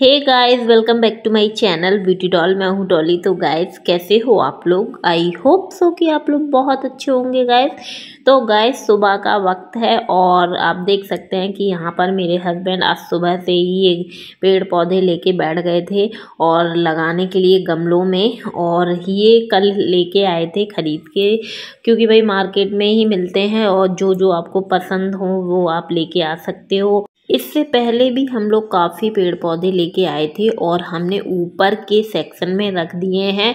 hey guys welcome back to my channel beauty doll मैं हूँ डॉली तो गाइस कैसे हो आप लोग आई होप सो कि आप लोग बहुत अच्छे होंगे गाइस तो गाइस सुबह का वक्त है और आप देख सकते हैं कि यहाँ पर मेरे हस्बैंड आज सुबह से ही ये पेड़ पौधे लेके बैठ गए थे और लगाने के लिए गमलों में और ये कल लेके आए थे ख़रीद के क्योंकि भाई मार्केट में ही मिलते हैं और जो जो आपको पसंद हो वो आप लेके आ सकते हो इससे पहले भी हम लोग काफ़ी पेड़ पौधे लेके आए थे और हमने ऊपर के सेक्शन में रख दिए हैं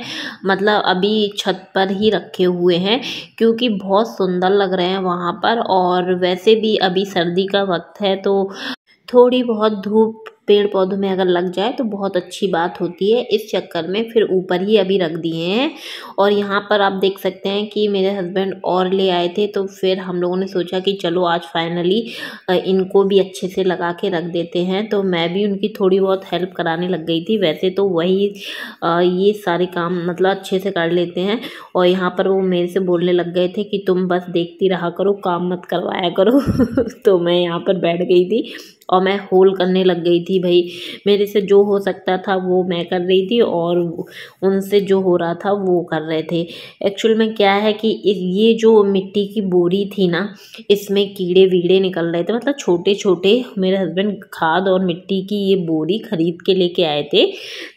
मतलब अभी छत पर ही रखे हुए हैं क्योंकि बहुत सुंदर लग रहे हैं वहाँ पर और वैसे भी अभी सर्दी का वक्त है तो थोड़ी बहुत धूप पेड़ पौधों में अगर लग जाए तो बहुत अच्छी बात होती है इस चक्कर में फिर ऊपर ही अभी रख दिए हैं और यहाँ पर आप देख सकते हैं कि मेरे हस्बैंड और ले आए थे तो फिर हम लोगों ने सोचा कि चलो आज फाइनली इनको भी अच्छे से लगा के रख देते हैं तो मैं भी उनकी थोड़ी बहुत हेल्प कराने लग गई थी वैसे तो वही ये सारे काम मतलब अच्छे से कर लेते हैं और यहाँ पर वो मेरे से बोलने लग गए थे कि तुम बस देखती रहा करो काम मत करवाया करो तो मैं यहाँ पर बैठ गई थी और मैं होल करने लग गई थी भाई मेरे से जो हो सकता था वो मैं कर रही थी और उनसे जो हो रहा था वो कर रहे थे एक्चुअल में क्या है कि ये जो मिट्टी की बोरी थी ना इसमें कीड़े वीड़े निकल रहे थे मतलब छोटे छोटे मेरे हस्बैंड खाद और मिट्टी की ये बोरी खरीद के लेके आए थे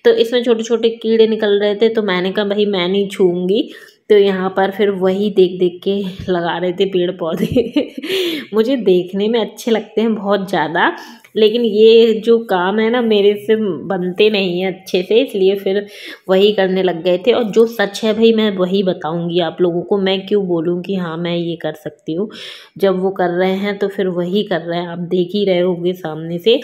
तो इसमें छोटे छोटे कीड़े निकल रहे थे तो मैंने कहा भाई मैं नहीं छूँगी तो यहाँ पर फिर वही देख देख के लगा रहे थे पेड़ पौधे मुझे देखने में अच्छे लगते हैं बहुत ज़्यादा लेकिन ये जो काम है ना मेरे से बनते नहीं हैं अच्छे से इसलिए फिर वही करने लग गए थे और जो सच है भाई मैं वही बताऊंगी आप लोगों को मैं क्यों बोलूं कि हाँ मैं ये कर सकती हूँ जब वो कर रहे हैं तो फिर वही कर रहे हैं आप देख ही रहे होंगे सामने से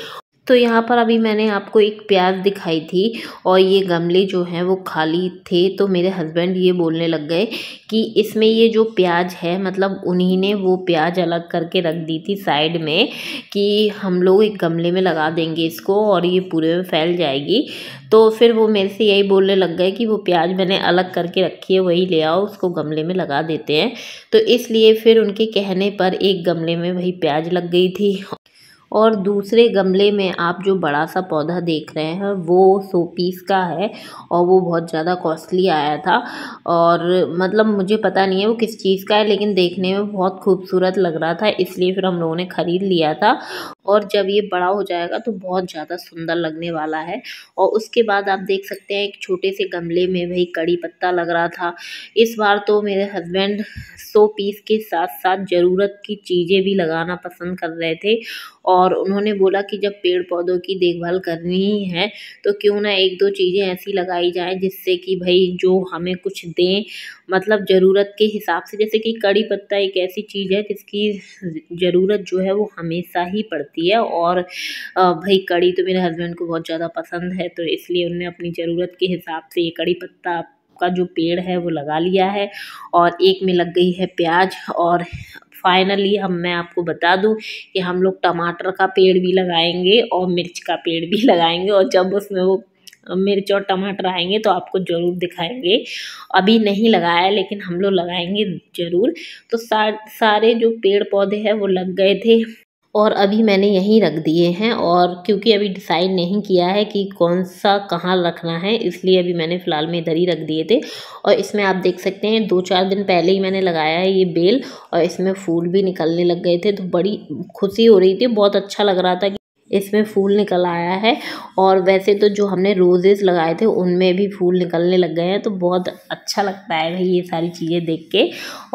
तो यहाँ पर अभी मैंने आपको एक प्याज दिखाई थी और ये गमले जो हैं वो खाली थे तो मेरे हस्बैंड ये बोलने लग गए कि इसमें ये जो प्याज है मतलब उन्हीं ने वो प्याज अलग करके रख दी थी साइड में कि हम लोग एक गमले में लगा देंगे इसको और ये पूरे में फैल जाएगी तो फिर वो मेरे से यही बोलने लग गए कि वो प्याज मैंने अलग करके रखी है वही ले आओ उसको गमले में लगा देते हैं तो इसलिए फिर उनके कहने पर एक गमले में वही प्याज लग गई थी और दूसरे गमले में आप जो बड़ा सा पौधा देख रहे हैं वो सो पीस का है और वो बहुत ज़्यादा कॉस्टली आया था और मतलब मुझे पता नहीं है वो किस चीज़ का है लेकिन देखने में बहुत खूबसूरत लग रहा था इसलिए फिर हम लोगों ने ख़रीद लिया था और जब ये बड़ा हो जाएगा तो बहुत ज़्यादा सुंदर लगने वाला है और उसके बाद आप देख सकते हैं एक छोटे से गमले में भाई कड़ी पत्ता लग रहा था इस बार तो मेरे हस्बैंड सो पीस के साथ साथ ज़रूरत की चीज़ें भी लगाना पसंद कर रहे थे और उन्होंने बोला कि जब पेड़ पौधों की देखभाल करनी ही है तो क्यों ना एक दो चीज़ें ऐसी लगाई जाए जिससे कि भाई जो हमें कुछ दें मतलब ज़रूरत के हिसाब से जैसे कि कड़ी पत्ता एक ऐसी चीज़ है जिसकी ज़रूरत जो है वो हमेशा ही पड़ती है और भाई कड़ी तो मेरे हस्बैंड को बहुत ज़्यादा पसंद है तो इसलिए उनने अपनी ज़रूरत के हिसाब से ये कड़ी पत्ता का जो पेड़ है वो लगा लिया है और एक में लग गई है प्याज और फाइनली हम मैं आपको बता दूं कि हम लोग टमाटर का पेड़ भी लगाएंगे और मिर्च का पेड़ भी लगाएंगे और जब उसमें वो मिर्च और टमाटर आएंगे तो आपको ज़रूर दिखाएंगे अभी नहीं लगाया लेकिन हम लोग लगाएंगे ज़रूर तो सार सारे जो पेड़ पौधे हैं वो लग गए थे और अभी मैंने यहीं रख दिए हैं और क्योंकि अभी डिसाइड नहीं किया है कि कौन सा कहाँ रखना है इसलिए अभी मैंने फ़िलहाल में इधर ही रख दिए थे और इसमें आप देख सकते हैं दो चार दिन पहले ही मैंने लगाया है ये बेल और इसमें फूल भी निकलने लग गए थे तो बड़ी खुशी हो रही थी बहुत अच्छा लग रहा था इसमें फूल निकल आया है और वैसे तो जो हमने रोजेस लगाए थे उनमें भी फूल निकलने लग गए हैं तो बहुत अच्छा लगता है भाई ये सारी चीज़ें देख के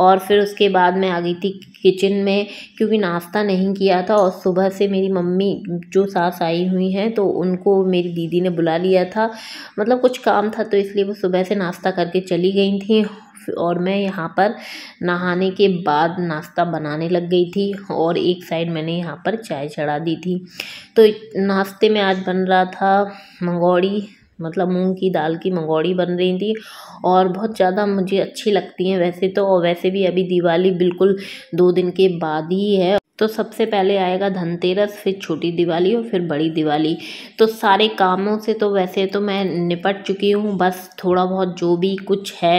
और फिर उसके बाद मैं आ गई थी किचन में क्योंकि नाश्ता नहीं किया था और सुबह से मेरी मम्मी जो सास आई हुई हैं तो उनको मेरी दीदी ने बुला लिया था मतलब कुछ काम था तो इसलिए वो सुबह से नाश्ता करके चली गई थी और मैं यहाँ पर नहाने के बाद नाश्ता बनाने लग गई थी और एक साइड मैंने यहाँ पर चाय चढ़ा दी थी तो नाश्ते में आज बन रहा था मंगौड़ी मतलब मूंग की दाल की मंगौड़ी बन रही थी और बहुत ज़्यादा मुझे अच्छी लगती हैं वैसे तो और वैसे भी अभी दिवाली बिल्कुल दो दिन के बाद ही है तो सबसे पहले आएगा धनतेरस फिर छोटी दिवाली और फिर बड़ी दिवाली तो सारे कामों से तो वैसे तो मैं निपट चुकी हूँ बस थोड़ा बहुत जो भी कुछ है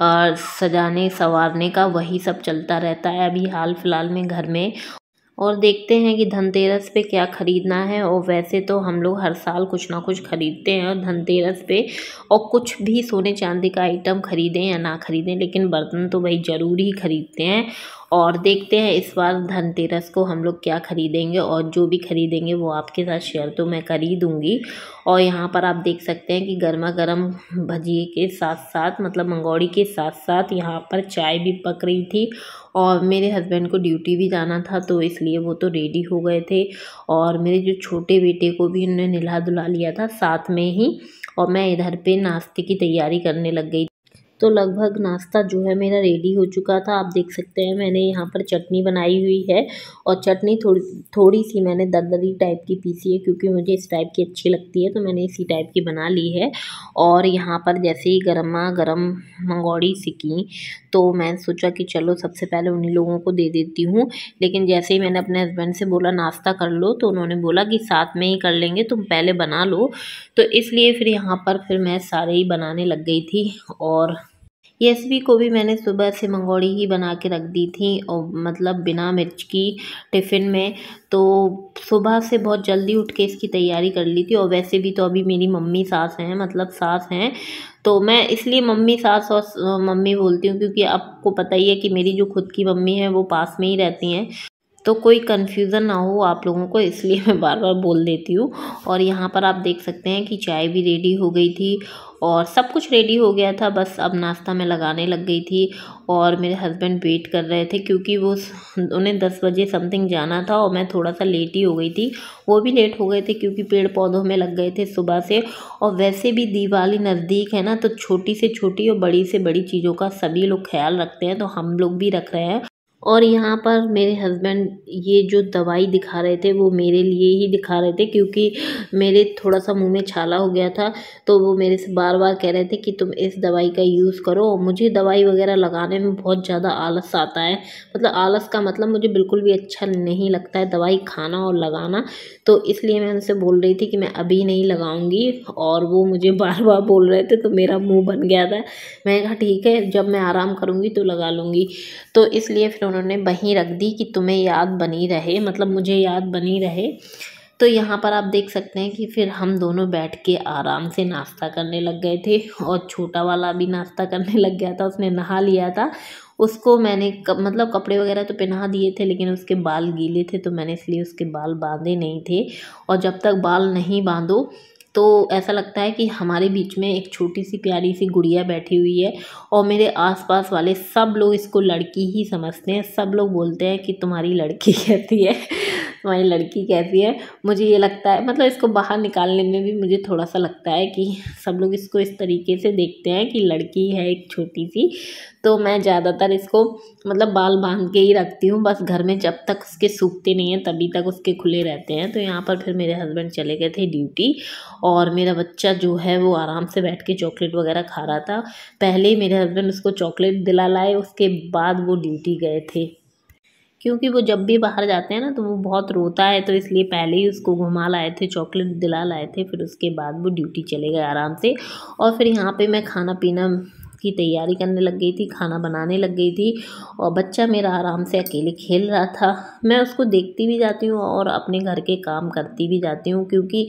आ, सजाने संवारने का वही सब चलता रहता है अभी हाल फिलहाल में घर में और देखते हैं कि धनतेरस पे क्या ख़रीदना है और वैसे तो हम लोग हर साल कुछ ना कुछ ख़रीदते हैं और धनतेरस पे और कुछ भी सोने चांदी का आइटम ख़रीदें या ना ख़रीदें लेकिन बर्तन तो भाई ज़रूर ही ख़रीदते हैं और देखते हैं इस बार धनतेरस को हम लोग क्या ख़रीदेंगे और जो भी ख़रीदेंगे वो आपके साथ शेयर तो मैं कर ही दूँगी और यहाँ पर आप देख सकते हैं कि गर्मा गर्म भजिए के साथ साथ मतलब मंगौड़ी के साथ साथ यहाँ पर चाय भी पक रही थी और मेरे हस्बैंड को ड्यूटी भी जाना था तो इसलिए वो तो रेडी हो गए थे और मेरे जो छोटे बेटे को भी उन्होंने नहा धुला लिया था साथ में ही और मैं इधर पर नाश्ते की तैयारी करने लग गई तो लगभग नाश्ता जो है मेरा रेडी हो चुका था आप देख सकते हैं मैंने यहाँ पर चटनी बनाई हुई है और चटनी थोड़ी थोड़ी सी मैंने दरदरी टाइप की पीसी है क्योंकि मुझे इस टाइप की अच्छी लगती है तो मैंने इसी टाइप की बना ली है और यहाँ पर जैसे ही गर्मा गर्म मंगौड़ी सिकी तो मैंने सोचा कि चलो सबसे पहले उन्हीं लोगों को दे देती हूँ लेकिन जैसे ही मैंने अपने हस्बैंड से बोला नाश्ता कर लो तो उन्होंने बोला कि साथ में ही कर लेंगे तुम पहले बना लो तो इसलिए फिर यहाँ पर फिर मैं सारे ही बनाने लग गई थी और येसवी को भी मैंने सुबह से मंगोड़ी ही बना के रख दी थी और मतलब बिना मिर्च की टिफ़िन में तो सुबह से बहुत जल्दी उठ के इसकी तैयारी कर ली थी और वैसे भी तो अभी मेरी मम्मी सास हैं मतलब सास हैं तो मैं इसलिए मम्मी सास और मम्मी बोलती हूँ क्योंकि आपको पता ही है कि मेरी जो खुद की मम्मी है वो पास में ही रहती हैं तो कोई कन्फ्यूज़न ना हो आप लोगों को इसलिए मैं बार बार बोल देती हूँ और यहाँ पर आप देख सकते हैं कि चाय भी रेडी हो गई थी और सब कुछ रेडी हो गया था बस अब नाश्ता में लगाने लग गई थी और मेरे हस्बैंड वेट कर रहे थे क्योंकि वो उन्हें दस बजे समथिंग जाना था और मैं थोड़ा सा लेट ही हो गई थी वो भी लेट हो गए थे क्योंकि पेड़ पौधों में लग गए थे सुबह से और वैसे भी दिवाली नज़दीक है ना तो छोटी से छोटी और बड़ी से बड़ी चीज़ों का सभी लोग ख्याल रखते हैं तो हम लोग भी रख रहे हैं और यहाँ पर मेरे हस्बैंड ये जो दवाई दिखा रहे थे वो मेरे लिए ही दिखा रहे थे क्योंकि मेरे थोड़ा सा मुंह में छाला हो गया था तो वो मेरे से बार बार कह रहे थे कि तुम इस दवाई का यूज़ करो मुझे दवाई वगैरह लगाने में बहुत ज़्यादा आलस आता है मतलब आलस का मतलब मुझे बिल्कुल भी अच्छा नहीं लगता है दवाई खाना और लगाना तो इसलिए मैं उनसे बोल रही थी कि मैं अभी नहीं लगाऊँगी और वो मुझे बार बार बोल रहे थे तो मेरा मुँह बन गया था मैंने कहा ठीक है जब मैं आराम करूँगी तो लगा लूँगी तो इसलिए फिर उन्होंने वहीं रख दी कि तुम्हें याद बनी रहे मतलब मुझे याद बनी रहे तो यहाँ पर आप देख सकते हैं कि फिर हम दोनों बैठ के आराम से नाश्ता करने लग गए थे और छोटा वाला भी नाश्ता करने लग गया था उसने नहा लिया था उसको मैंने कप, मतलब कपड़े वगैरह तो पहना दिए थे लेकिन उसके बाल गीले थे तो मैंने इसलिए उसके बाल बांधे नहीं थे और जब तक बाल नहीं बांधो तो ऐसा लगता है कि हमारे बीच में एक छोटी सी प्यारी सी गुड़िया बैठी हुई है और मेरे आसपास वाले सब लोग इसको लड़की ही समझते हैं सब लोग बोलते हैं कि तुम्हारी लड़की कहती है हमारी लड़की कैसी है मुझे ये लगता है मतलब इसको बाहर निकालने में भी मुझे थोड़ा सा लगता है कि सब लोग इसको इस तरीके से देखते हैं कि लड़की है एक छोटी सी तो मैं ज़्यादातर इसको मतलब बाल बांध के ही रखती हूँ बस घर में जब तक उसके सूखते नहीं हैं तभी तक उसके खुले रहते हैं तो यहाँ पर फिर मेरे हस्बैंड चले गए थे ड्यूटी और मेरा बच्चा जो है वो आराम से बैठ के चॉकलेट वगैरह खा रहा था पहले ही मेरे हस्बैंड उसको चॉकलेट दिला लाए उसके बाद वो ड्यूटी गए थे क्योंकि वो जब भी बाहर जाते हैं ना तो वो बहुत रोता है तो इसलिए पहले ही उसको घुमा लाए थे चॉकलेट दिला लाए थे फिर उसके बाद वो ड्यूटी चले गए आराम से और फिर यहाँ पे मैं खाना पीना की तैयारी करने लग गई थी खाना बनाने लग गई थी और बच्चा मेरा आराम से अकेले खेल रहा था मैं उसको देखती भी जाती हूँ और अपने घर के काम करती भी जाती हूँ क्योंकि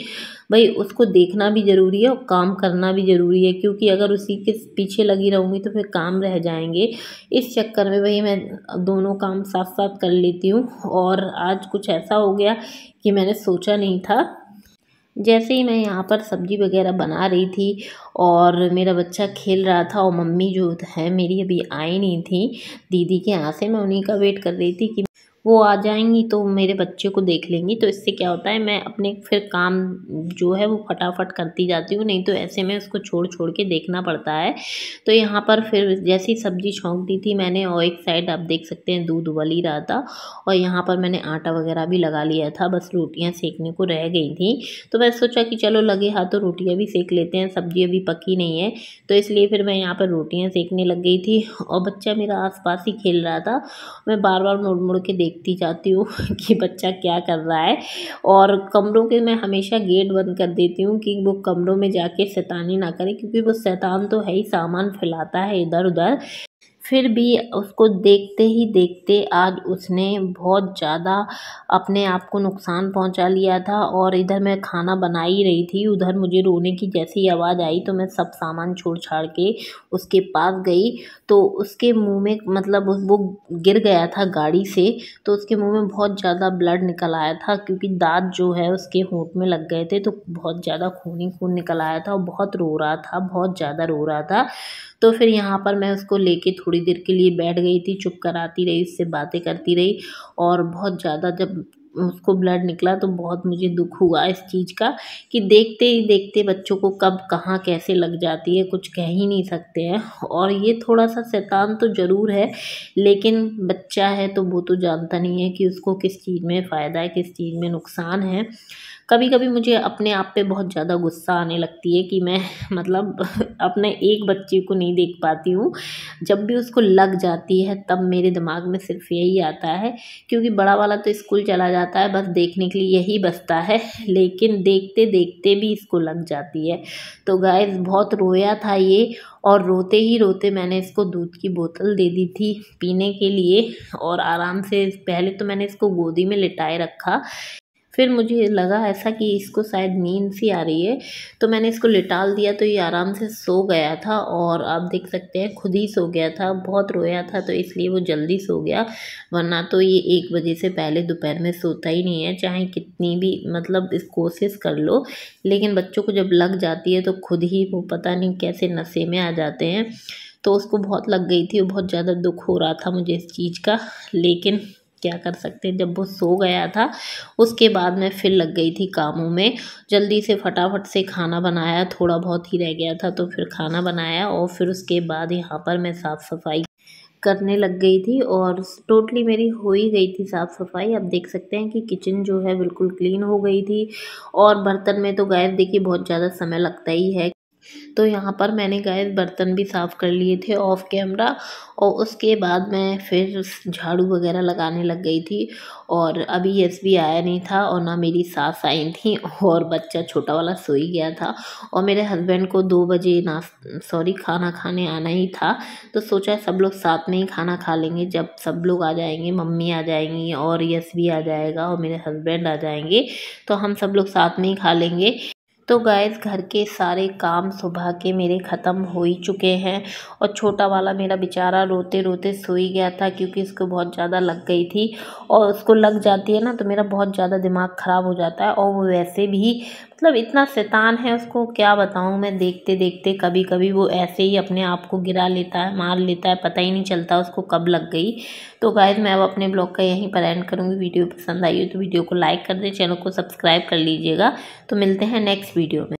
भाई उसको देखना भी ज़रूरी है और काम करना भी ज़रूरी है क्योंकि अगर उसी के पीछे लगी रहूँगी तो फिर काम रह जाएंगे इस चक्कर में भाई मैं दोनों काम साथ साथ कर लेती हूँ और आज कुछ ऐसा हो गया कि मैंने सोचा नहीं था जैसे ही मैं यहाँ पर सब्ज़ी वगैरह बना रही थी और मेरा बच्चा खेल रहा था और मम्मी जो है मेरी अभी आई नहीं थी दीदी के यहाँ से मैं उन्हीं का वेट कर रही थी कि वो आ जाएंगी तो मेरे बच्चे को देख लेंगी तो इससे क्या होता है मैं अपने फिर काम जो है वो फटाफट करती जाती हूँ नहीं तो ऐसे में उसको छोड़ छोड़ के देखना पड़ता है तो यहाँ पर फिर जैसे ही सब्ज़ी छोंक दी थी मैंने और एक साइड आप देख सकते हैं दूध उबल ही रहा था और यहाँ पर मैंने आटा वगैरह भी लगा लिया था बस रोटियाँ सेकने को रह गई थी तो मैं सोचा कि चलो लगे हाथों तो रोटियाँ भी सेक लेते हैं सब्ज़ी अभी पकी नहीं है तो इसलिए फिर मैं यहाँ पर रोटियाँ सेकने लग गई थी और बच्चा मेरा आस ही खेल रहा था मैं बार बार मुड़ मुड़ के देख देखती जाती हूँ कि बच्चा क्या कर रहा है और कमरों के मैं हमेशा गेट बंद कर देती हूँ कि वो कमरों में जाके शैतानी ना करे क्योंकि वो शैतान तो है ही सामान फैलाता है इधर उधर फिर भी उसको देखते ही देखते आज उसने बहुत ज़्यादा अपने आप को नुकसान पहुंचा लिया था और इधर मैं खाना बना ही रही थी उधर मुझे रोने की जैसी आवाज़ आई तो मैं सब सामान छोड़ छाड़ के उसके पास गई तो उसके मुंह में मतलब वो गिर गया था गाड़ी से तो उसके मुंह में बहुत ज़्यादा ब्लड निकल आया था क्योंकि दांत जो है उसके होंठ में लग गए थे तो बहुत ज़्यादा खून ही खून निकल आया था और बहुत रो रहा था बहुत ज़्यादा रो रहा था तो फिर यहाँ पर मैं उसको लेके थोड़ी थोड़ी देर के लिए बैठ गई थी चुप कराती रही उससे बातें करती रही और बहुत ज़्यादा जब उसको ब्लड निकला तो बहुत मुझे दुख हुआ इस चीज़ का कि देखते ही देखते बच्चों को कब कहाँ कैसे लग जाती है कुछ कह ही नहीं सकते हैं और ये थोड़ा सा शैतान तो ज़रूर है लेकिन बच्चा है तो वो तो जानता नहीं है कि उसको किस चीज़ में फ़ायदा है किस चीज़ में नुकसान है कभी कभी मुझे अपने आप पे बहुत ज़्यादा गुस्सा आने लगती है कि मैं मतलब अपने एक बच्चे को नहीं देख पाती हूँ जब भी उसको लग जाती है तब मेरे दिमाग में सिर्फ यही आता है क्योंकि बड़ा वाला तो स्कूल चला जाता है बस देखने के लिए यही बसता है लेकिन देखते देखते भी इसको लग जाती है तो गाय बहुत रोया था ये और रोते ही रोते मैंने इसको दूध की बोतल दे दी थी पीने के लिए और आराम से पहले तो मैंने इसको गोदी में लिटाए रखा फिर मुझे लगा ऐसा कि इसको शायद नींद सी आ रही है तो मैंने इसको लिटाल दिया तो ये आराम से सो गया था और आप देख सकते हैं खुद ही सो गया था बहुत रोया था तो इसलिए वो जल्दी सो गया वरना तो ये एक बजे से पहले दोपहर में सोता ही नहीं है चाहे कितनी भी मतलब इस कोशिश कर लो लेकिन बच्चों को जब लग जाती है तो खुद ही वो पता नहीं कैसे नशे में आ जाते हैं तो उसको बहुत लग गई थी और बहुत ज़्यादा दुख हो रहा था मुझे इस चीज़ का लेकिन क्या कर सकते हैं जब वो सो गया था उसके बाद मैं फिर लग गई थी कामों में जल्दी से फटाफट से खाना बनाया थोड़ा बहुत ही रह गया था तो फिर खाना बनाया और फिर उसके बाद यहाँ पर मैं साफ़ सफाई करने लग गई थी और टोटली मेरी हो ही गई थी साफ़ सफाई आप देख सकते हैं कि किचन जो है बिल्कुल क्लीन हो गई थी और बर्तन में तो गैस देखिए बहुत ज़्यादा समय लगता ही है तो यहाँ पर मैंने गैस बर्तन भी साफ़ कर लिए थे ऑफ़ कैमरा और उसके बाद मैं फिर झाड़ू वगैरह लगाने लग गई थी और अभी यस भी आया नहीं था और ना मेरी सास आई थी और बच्चा छोटा वाला सो ही गया था और मेरे हस्बैंड को दो बजे ना सॉरी खाना खाने आना ही था तो सोचा सब लोग साथ में ही खाना खा लेंगे जब सब लोग आ जाएंगे मम्मी आ जाएंगी और यस भी आ जाएगा और मेरे हस्बैंड आ जाएंगे तो हम सब लोग साथ में ही खा लेंगे तो गैस घर के सारे काम सुबह के मेरे ख़त्म हो ही चुके हैं और छोटा वाला मेरा बेचारा रोते रोते सो ही गया था क्योंकि उसको बहुत ज़्यादा लग गई थी और उसको लग जाती है ना तो मेरा बहुत ज़्यादा दिमाग ख़राब हो जाता है और वो वैसे भी मतलब इतना शैतान है उसको क्या बताऊँ मैं देखते देखते कभी कभी वो ऐसे ही अपने आप को गिरा लेता है मार लेता है पता ही नहीं चलता उसको कब लग गई तो गाइज मैं अब अपने ब्लॉग का यहीं पर एंड करूँगी वीडियो पसंद आई हो तो वीडियो को लाइक कर दें चैनल को सब्सक्राइब कर लीजिएगा तो मिलते हैं नेक्स्ट वीडियो में